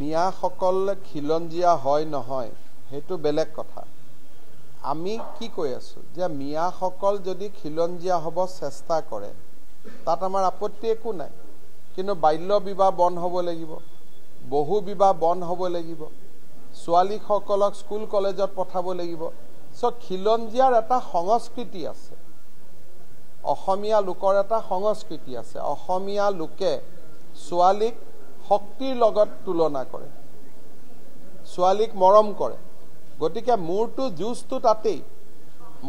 মিয়াসকল খিলঞ্জীয়া হয় নহয় সেইটো বেলেগ কথা আমি কি কৈ আছোঁ যে মিয়াসকল যদি খিলঞ্জীয়া হ'ব চেষ্টা কৰে তাত আমাৰ আপত্তি একো নাই কিন্তু বাল্য বিবাহ বন্ধ হ'ব লাগিব বহু বিবাহ বন্ধ হ'ব লাগিব ছোৱালীসকলক স্কুল কলেজত পঠাব লাগিব চ' খিলঞ্জীয়াৰ এটা সংস্কৃতি আছে অসমীয়া লোকৰ এটা সংস্কৃতি আছে অসমীয়া লোকে ছোৱালীক শক্তিৰ লগত তুলনা কৰে ছোৱালীক মৰম কৰে গতিকে মোৰতো যুঁজটো তাতেই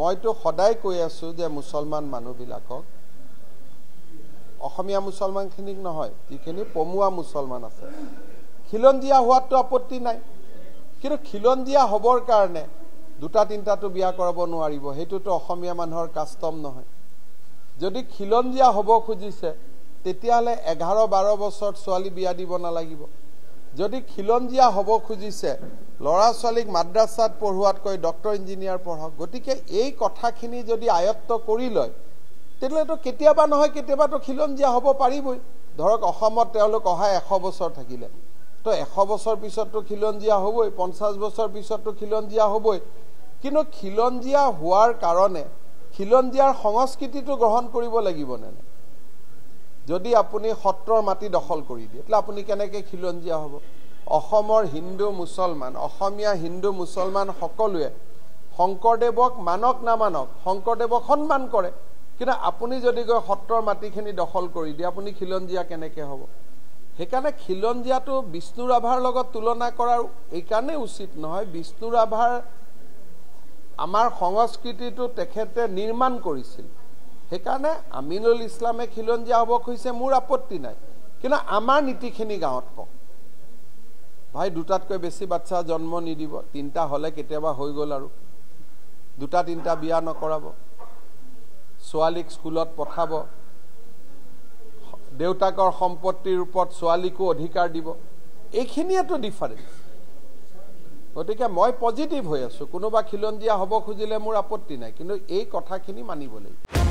মইতো সদায় কৈ আছোঁ যে মুছলমান মানুহবিলাকক অসমীয়া মুছলমানখিনিক নহয় যিখিনি পমুৱা মুছলমান আছে খিলঞ্জীয়া হোৱাতো আপত্তি নাই কিন্তু খিলঞ্জীয়া হ'বৰ কাৰণে দুটা তিনিটাটো বিয়া কৰাব নোৱাৰিব সেইটোতো অসমীয়া মানুহৰ কাষ্টম নহয় যদি খিলঞ্জীয়া হ'ব খুজিছে তেতিয়াহ'লে এঘাৰ বাৰ বছৰত ছোৱালী বিয়া দিব নালাগিব যদি খিলঞ্জীয়া হ'ব খুজিছে ল'ৰা ছোৱালীক মাদ্ৰাছাত পঢ়োৱাতকৈ ডক্টৰ ইঞ্জিনিয়াৰ পঢ়ক গতিকে এই কথাখিনি যদি আয়ত্ব কৰি লয় তেতিয়াহ'লেতো কেতিয়াবা নহয় কেতিয়াবাতো খিলঞ্জীয়া হ'ব পাৰিবই ধৰক অসমত তেওঁলোক অহা এশ বছৰ থাকিলে তো এশ বছৰ পিছততো খিলঞ্জীয়া হ'বই পঞ্চাছ বছৰ পিছততো খিলঞ্জীয়া হ'বই কিন্তু খিলঞ্জীয়া হোৱাৰ কাৰণে খিলঞ্জীয়াৰ সংস্কৃতিটো গ্ৰহণ কৰিব লাগিব নে যদি আপুনি সত্ৰৰ মাটি দখল কৰি দিয়ে তেতিয়া আপুনি কেনেকৈ খিলঞ্জীয়া হ'ব অসমৰ হিন্দু মুছলমান অসমীয়া হিন্দু মুছলমান সকলোৱে শংকৰদেৱক মানক নামানক শংকৰদেৱক সন্মান কৰে কিন্তু আপুনি যদি গৈ সত্ৰৰ মাটিখিনি দখল কৰি দিয়ে আপুনি খিলঞ্জীয়া কেনেকৈ হ'ব সেইকাৰণে খিলঞ্জীয়াটো বিষ্ণু ৰাভাৰ লগত তুলনা কৰাৰ এইকাৰণেই উচিত নহয় বিষ্ণু ৰাভাৰ আমাৰ সংস্কৃতিটো তেখেতে নিৰ্মাণ কৰিছিল সেইকাৰণে আমিনুল ইছলামে খিলঞ্জীয়া হ'ব খুজিছে মোৰ আপত্তি নাই কিন্তু আমাৰ নীতিখিনি গাঁৱত কওঁ ভাই দুটাতকৈ বেছি বাচ্ছা জন্ম নিদিব তিনিটা হ'লে কেতিয়াবা হৈ গ'ল আৰু দুটা তিনিটা বিয়া নকৰাব ছোৱালীক স্কুলত পঠাব দেউতাকৰ সম্পত্তিৰ ওপৰত ছোৱালীকো অধিকাৰ দিব এইখিনিয়েতো ডিফাৰেঞ্চ গতিকে মই পজিটিভ হৈ আছোঁ কোনোবা খিলঞ্জীয়া হ'ব খুজিলে মোৰ আপত্তি নাই কিন্তু এই কথাখিনি মানিব লাগিব